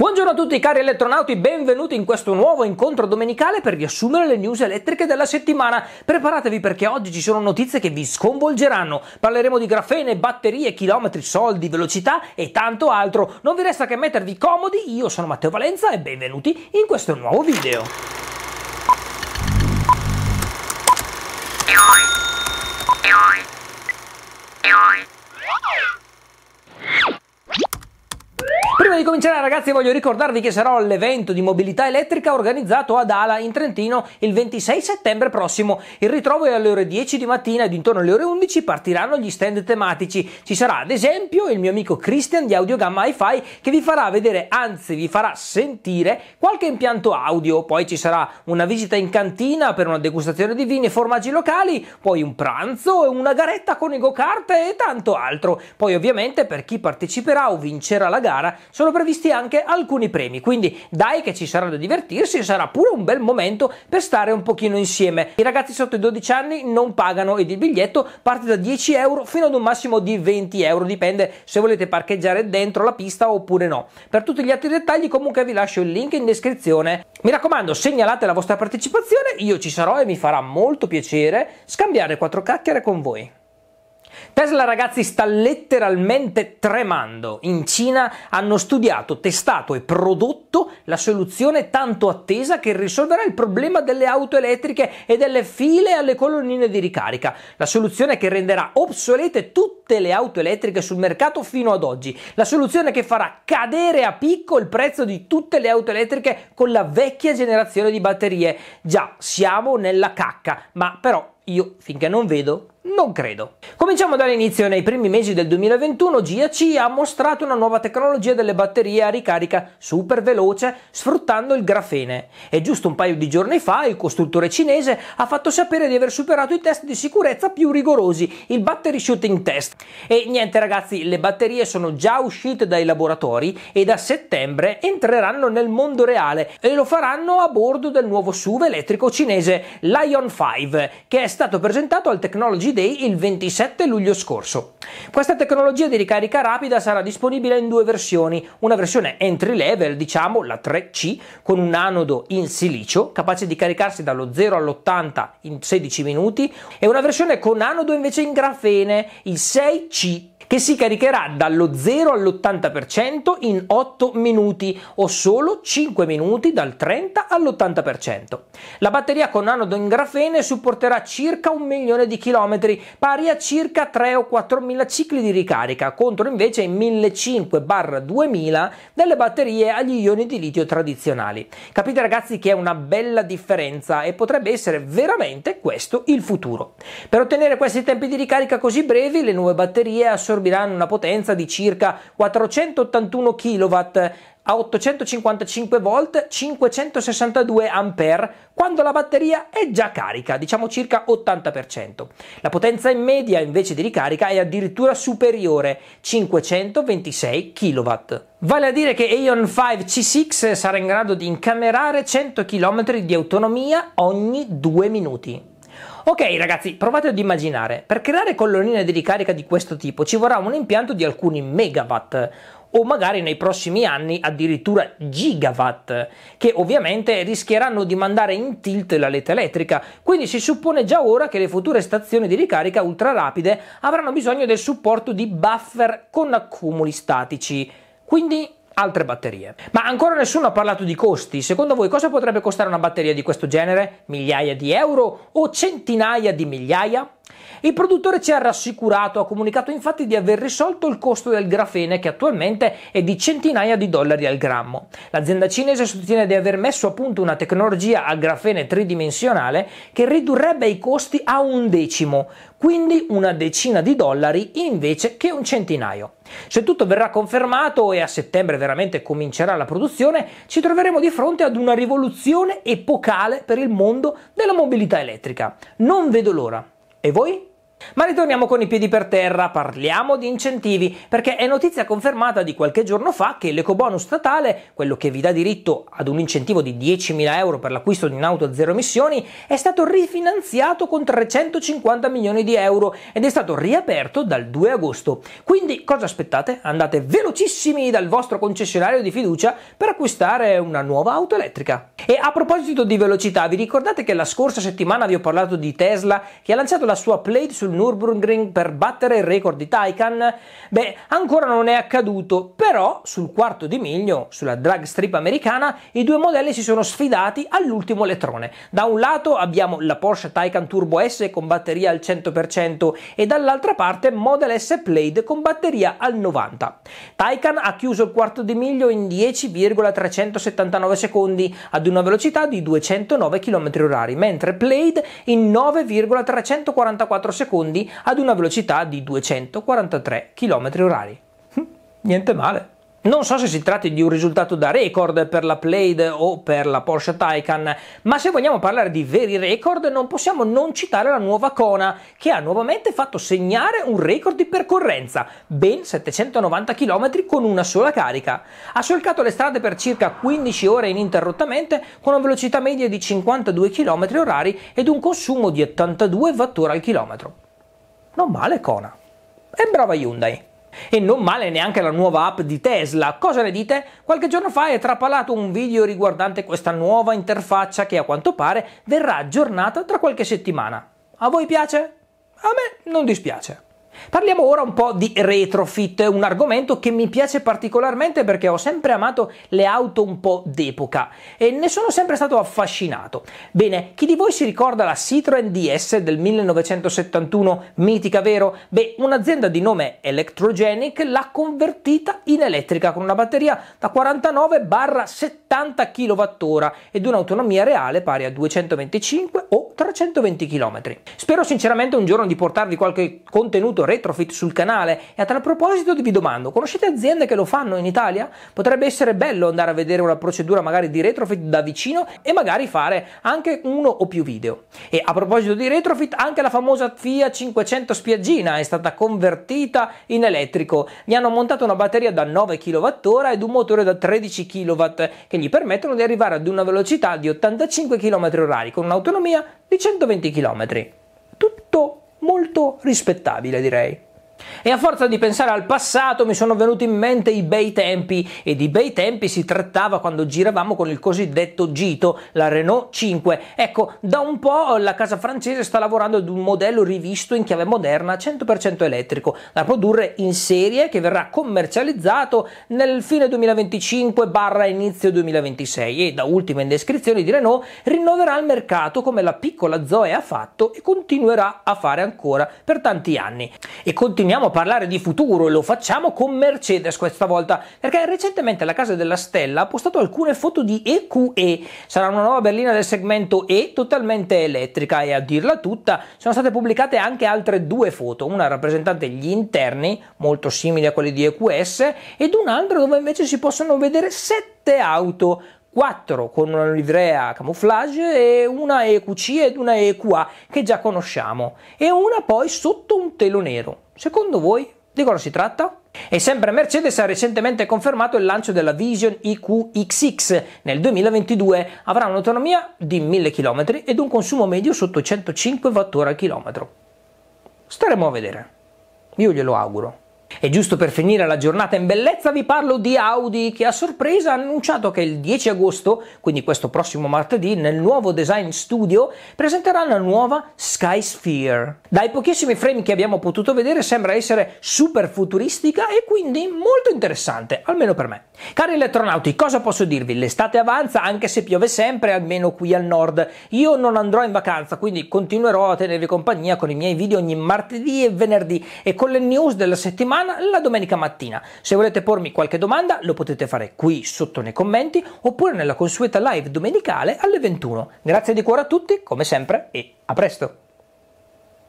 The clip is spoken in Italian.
Buongiorno a tutti cari elettronauti, benvenuti in questo nuovo incontro domenicale per riassumere le news elettriche della settimana. Preparatevi perché oggi ci sono notizie che vi sconvolgeranno. Parleremo di grafene, batterie, chilometri, soldi, velocità e tanto altro. Non vi resta che mettervi comodi, io sono Matteo Valenza e benvenuti in questo nuovo video. Prima di cominciare ragazzi voglio ricordarvi che sarò all'evento di mobilità elettrica organizzato ad Ala in Trentino il 26 settembre prossimo. Il ritrovo è alle ore 10 di mattina ed intorno alle ore 11 partiranno gli stand tematici. Ci sarà ad esempio il mio amico Christian di Audiogamma Hi-Fi che vi farà vedere, anzi vi farà sentire qualche impianto audio. Poi ci sarà una visita in cantina per una degustazione di vini e formaggi locali, poi un pranzo una garetta con i go-kart e tanto altro. Poi ovviamente per chi parteciperà o vincerà la gara sono sono previsti anche alcuni premi, quindi dai che ci sarà da divertirsi, e sarà pure un bel momento per stare un pochino insieme. I ragazzi sotto i 12 anni non pagano ed il biglietto parte da 10 euro fino ad un massimo di 20 euro, dipende se volete parcheggiare dentro la pista oppure no. Per tutti gli altri dettagli comunque vi lascio il link in descrizione. Mi raccomando, segnalate la vostra partecipazione, io ci sarò e mi farà molto piacere scambiare quattro cacchiere con voi. Tesla ragazzi sta letteralmente tremando. In Cina hanno studiato, testato e prodotto la soluzione tanto attesa che risolverà il problema delle auto elettriche e delle file alle colonnine di ricarica. La soluzione che renderà obsolete tutte le auto elettriche sul mercato fino ad oggi. La soluzione che farà cadere a picco il prezzo di tutte le auto elettriche con la vecchia generazione di batterie. Già, siamo nella cacca, ma però io finché non vedo non credo. Cominciamo dall'inizio. Nei primi mesi del 2021 GAC ha mostrato una nuova tecnologia delle batterie a ricarica super veloce sfruttando il grafene e giusto un paio di giorni fa il costruttore cinese ha fatto sapere di aver superato i test di sicurezza più rigorosi, il battery shooting test. E niente ragazzi, le batterie sono già uscite dai laboratori e da settembre entreranno nel mondo reale e lo faranno a bordo del nuovo SUV elettrico cinese Lion 5 che è stato presentato al Technology Day il 27 luglio scorso. Questa tecnologia di ricarica rapida sarà disponibile in due versioni, una versione entry level, diciamo la 3C, con un anodo in silicio capace di caricarsi dallo 0 all'80 in 16 minuti e una versione con anodo invece in grafene, il 6C che si caricherà dallo 0 all'80% in 8 minuti o solo 5 minuti dal 30 all'80%. La batteria con anodo in grafene supporterà circa un milione di chilometri, pari a circa 3 o 4 mila cicli di ricarica, contro invece i 1500-2000 delle batterie agli ioni di litio tradizionali. Capite ragazzi che è una bella differenza e potrebbe essere veramente questo il futuro. Per ottenere questi tempi di ricarica così brevi, le nuove batterie assorbono assorbiranno una potenza di circa 481 kW a 855 volt 562 ampere quando la batteria è già carica, diciamo circa 80%. La potenza in media invece di ricarica è addirittura superiore 526 kW. Vale a dire che Aeon 5 C6 sarà in grado di incamerare 100 km di autonomia ogni 2 minuti. Ok ragazzi, provate ad immaginare, per creare colonnine di ricarica di questo tipo ci vorrà un impianto di alcuni megawatt o magari nei prossimi anni addirittura gigawatt, che ovviamente rischieranno di mandare in tilt la letta elettrica, quindi si suppone già ora che le future stazioni di ricarica ultrarapide avranno bisogno del supporto di buffer con accumuli statici. Quindi altre batterie. Ma ancora nessuno ha parlato di costi. Secondo voi cosa potrebbe costare una batteria di questo genere? Migliaia di euro o centinaia di migliaia? Il produttore ci ha rassicurato, ha comunicato infatti di aver risolto il costo del grafene che attualmente è di centinaia di dollari al grammo. L'azienda cinese sostiene di aver messo a punto una tecnologia a grafene tridimensionale che ridurrebbe i costi a un decimo, quindi una decina di dollari invece che un centinaio. Se tutto verrà confermato e a settembre veramente comincerà la produzione, ci troveremo di fronte ad una rivoluzione epocale per il mondo della mobilità elettrica. Non vedo l'ora. E voi? Ma ritorniamo con i piedi per terra, parliamo di incentivi, perché è notizia confermata di qualche giorno fa che l'ecobonus statale, quello che vi dà diritto ad un incentivo di 10.000 euro per l'acquisto di un'auto a zero emissioni, è stato rifinanziato con 350 milioni di euro ed è stato riaperto dal 2 agosto. Quindi cosa aspettate? Andate velocissimi dal vostro concessionario di fiducia per acquistare una nuova auto elettrica. E a proposito di velocità, vi ricordate che la scorsa settimana vi ho parlato di Tesla che ha lanciato la sua Plate sul Nürburgring per battere il record di Taycan? Beh, ancora non è accaduto, però sul quarto di miglio, sulla drag strip americana, i due modelli si sono sfidati all'ultimo elettrone. Da un lato abbiamo la Porsche Taycan Turbo S con batteria al 100% e dall'altra parte Model S Plaid con batteria al 90%. Taycan ha chiuso il quarto di miglio in 10,379 secondi ad una velocità di 209 km/h, mentre Plaid in 9,344 secondi secondi ad una velocità di 243 km/h. Hm, niente male. Non so se si tratti di un risultato da record per la Plaid o per la Porsche Taycan, ma se vogliamo parlare di veri record non possiamo non citare la nuova Kona, che ha nuovamente fatto segnare un record di percorrenza, ben 790 km con una sola carica. Ha solcato le strade per circa 15 ore ininterrottamente con una velocità media di 52 km h ed un consumo di 82 Wh al chilometro. Non male Kona. E brava Hyundai. E non male neanche la nuova app di Tesla. Cosa ne dite? Qualche giorno fa è trapalato un video riguardante questa nuova interfaccia che a quanto pare verrà aggiornata tra qualche settimana. A voi piace? A me non dispiace. Parliamo ora un po' di retrofit, un argomento che mi piace particolarmente perché ho sempre amato le auto un po' d'epoca e ne sono sempre stato affascinato. Bene, chi di voi si ricorda la Citroën DS del 1971, mitica vero? Beh, un'azienda di nome Electrogenic l'ha convertita in elettrica con una batteria da 49-70 kWh ed un'autonomia reale pari a 225 o 320 km. Spero sinceramente un giorno di portarvi qualche contenuto retrofit sul canale e a tal proposito vi domando, conoscete aziende che lo fanno in Italia? Potrebbe essere bello andare a vedere una procedura magari di retrofit da vicino e magari fare anche uno o più video. E a proposito di retrofit, anche la famosa Fiat 500 Spiaggina è stata convertita in elettrico. Gli hanno montato una batteria da 9 kWh ed un motore da 13 kW che gli permettono di arrivare ad una velocità di 85 km/h con un'autonomia di 120 km molto rispettabile direi. E a forza di pensare al passato mi sono venuti in mente i bei tempi e di bei tempi si trattava quando giravamo con il cosiddetto Gito, la Renault 5. Ecco, da un po' la casa francese sta lavorando ad un modello rivisto in chiave moderna 100% elettrico, da produrre in serie che verrà commercializzato nel fine 2025-inizio 2026 e da ultima in descrizione di Renault rinnoverà il mercato come la piccola Zoe ha fatto e continuerà a fare ancora per tanti anni. E continuerà continuiamo a parlare di futuro e lo facciamo con Mercedes questa volta, perché recentemente la Casa della Stella ha postato alcune foto di EQE, sarà una nuova berlina del segmento E totalmente elettrica e a dirla tutta sono state pubblicate anche altre due foto, una rappresentante gli interni, molto simili a quelli di EQS, ed un'altra dove invece si possono vedere sette auto 4 con una livrea camouflage e una EQC ed una EQA che già conosciamo e una poi sotto un telo nero. Secondo voi di cosa si tratta? E sempre Mercedes ha recentemente confermato il lancio della Vision EQXX nel 2022. Avrà un'autonomia di 1000 km ed un consumo medio sotto 105 Wh al chilometro. Staremo a vedere. Io glielo auguro. E giusto per finire la giornata in bellezza vi parlo di Audi che a sorpresa ha annunciato che il 10 agosto, quindi questo prossimo martedì, nel nuovo design studio presenterà la nuova Sky Sphere. Dai pochissimi frame che abbiamo potuto vedere sembra essere super futuristica e quindi molto interessante, almeno per me. Cari elettronauti, cosa posso dirvi? L'estate avanza anche se piove sempre, almeno qui al nord. Io non andrò in vacanza, quindi continuerò a tenervi compagnia con i miei video ogni martedì e venerdì e con le news della settimana settimana la domenica mattina. Se volete pormi qualche domanda lo potete fare qui sotto nei commenti oppure nella consueta live domenicale alle 21. Grazie di cuore a tutti, come sempre, e a presto!